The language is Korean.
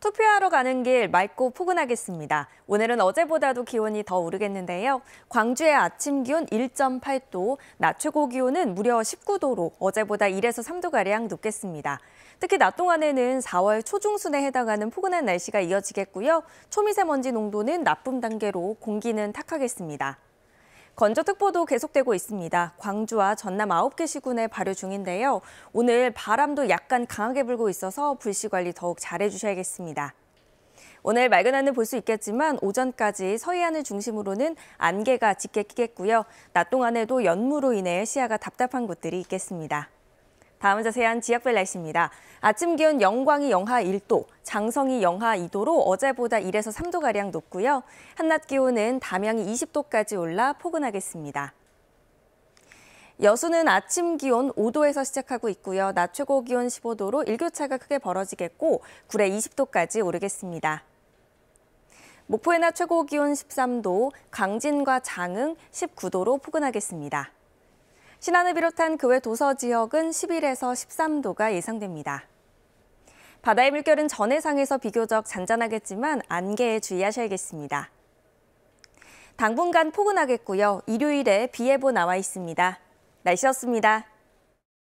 투표하러 가는 길 맑고 포근하겠습니다. 오늘은 어제보다도 기온이 더 오르겠는데요. 광주의 아침 기온 1.8도, 낮 최고 기온은 무려 19도로 어제보다 1에서 3도가량 높겠습니다. 특히 낮 동안에는 4월 초중순에 해당하는 포근한 날씨가 이어지겠고요. 초미세먼지 농도는 나쁨 단계로 공기는 탁하겠습니다. 건조특보도 계속되고 있습니다. 광주와 전남 9개 시군에 발효 중인데요. 오늘 바람도 약간 강하게 불고 있어서 불씨 관리 더욱 잘해주셔야겠습니다. 오늘 맑은 하늘 볼 수 있겠지만 오전까지 서해안을 중심으로는 안개가 짙게 끼겠고요. 낮 동안에도 연무로 인해 시야가 답답한 곳들이 있겠습니다. 다음은 자세한 지역별 날씨입니다. 아침 기온 영광이 영하 1도, 장성이 영하 2도로 어제보다 1에서 3도가량 높고요. 한낮 기온은 담양이 20도까지 올라 포근하겠습니다. 여수는 아침 기온 5도에서 시작하고 있고요. 낮 최고 기온 15도로 일교차가 크게 벌어지겠고 구례 20도까지 오르겠습니다. 목포의 낮 최고 기온 13도, 강진과 장흥 19도로 포근하겠습니다. 신안을 비롯한 그 외 도서 지역은 10일에서 13도가 예상됩니다. 바다의 물결은 전해상에서 비교적 잔잔하겠지만 안개에 주의하셔야겠습니다. 당분간 포근하겠고요. 일요일에 비 예보 나와 있습니다. 날씨였습니다.